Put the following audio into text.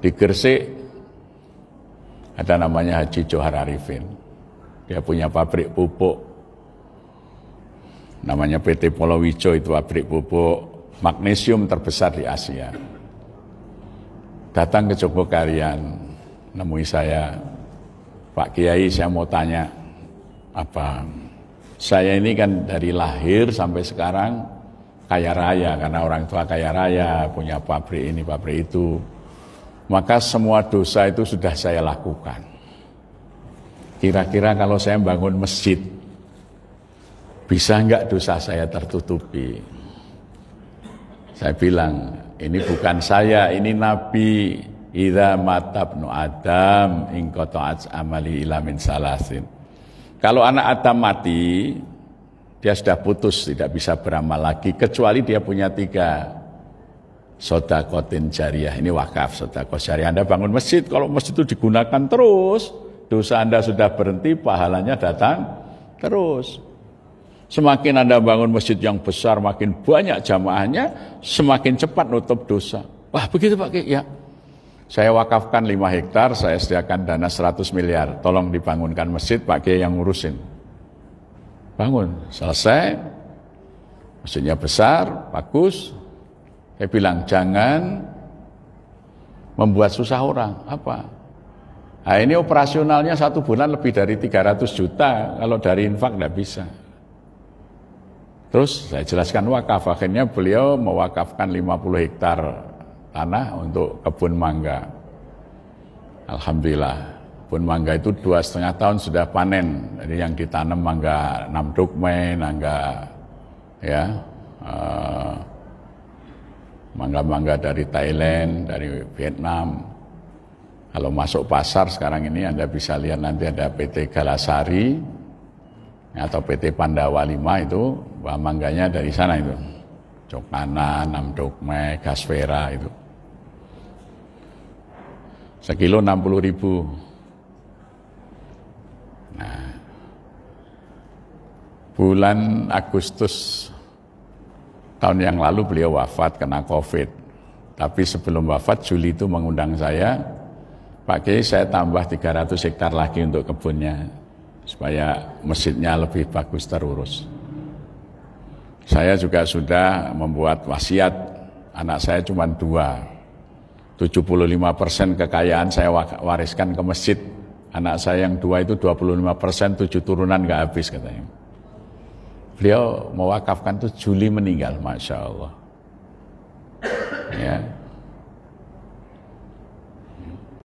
Di Gresik ada namanya Haji Johar Arifin. Dia punya pabrik pupuk. Namanya PT Polowijo itu pabrik pupuk magnesium terbesar di Asia. Datang ke Jogokarian, nemui saya, Pak Kiai saya mau tanya apa saya ini kan dari lahir sampai sekarang kaya raya karena orang tua kaya raya punya pabrik ini pabrik itu maka semua dosa itu sudah saya lakukan. Kira-kira kalau saya bangun masjid, bisa enggak dosa saya tertutupi? Saya bilang, ini bukan saya, ini Nabi. Ida matabnu Adam ingkotoat amali ilamin salasin. Kalau anak Adam mati, dia sudah putus, tidak bisa beramal lagi, kecuali dia punya tiga sodakotin jariah. Ini wakaf sodakoh jariah. Anda bangun masjid, kalau masjid itu digunakan terus, dosa Anda sudah berhenti, pahalanya datang terus. Semakin Anda bangun masjid yang besar, makin banyak jamaahnya, semakin cepat nutup dosa. Wah begitu Pak ya. Saya wakafkan 5 hektar, saya sediakan dana 100 miliar. Tolong dibangunkan masjid, Pak Kiai yang ngurusin. Bangun, selesai. Masjidnya besar, bagus, saya bilang jangan membuat susah orang. Apa? Nah, ini operasionalnya satu bulan lebih dari 300 juta. Kalau dari infak tidak bisa. Terus saya jelaskan wakaf. Akhirnya beliau mewakafkan 50 hektar tanah untuk kebun mangga. Alhamdulillah. Kebun mangga itu dua setengah tahun sudah panen. Jadi yang ditanam mangga 6 dukme, mangga ya, eh, mangga-mangga dari Thailand, dari Vietnam. Kalau masuk pasar sekarang ini Anda bisa lihat nanti ada PT Galasari atau PT Pandawa 5 itu mangganya dari sana itu. Cokana, Namdokme, Gasvera itu. Sekilo 60 ribu. Nah, bulan Agustus tahun yang lalu beliau wafat kena COVID. Tapi sebelum wafat Juli itu mengundang saya, Pak Kiai saya tambah 300 hektar lagi untuk kebunnya supaya masjidnya lebih bagus terurus. Saya juga sudah membuat wasiat anak saya cuma dua. 75 persen kekayaan saya wariskan ke masjid. Anak saya yang dua itu 25 persen, tujuh turunan nggak habis katanya. Beliau mewakafkan itu Juli meninggal, Masya Allah. Ya,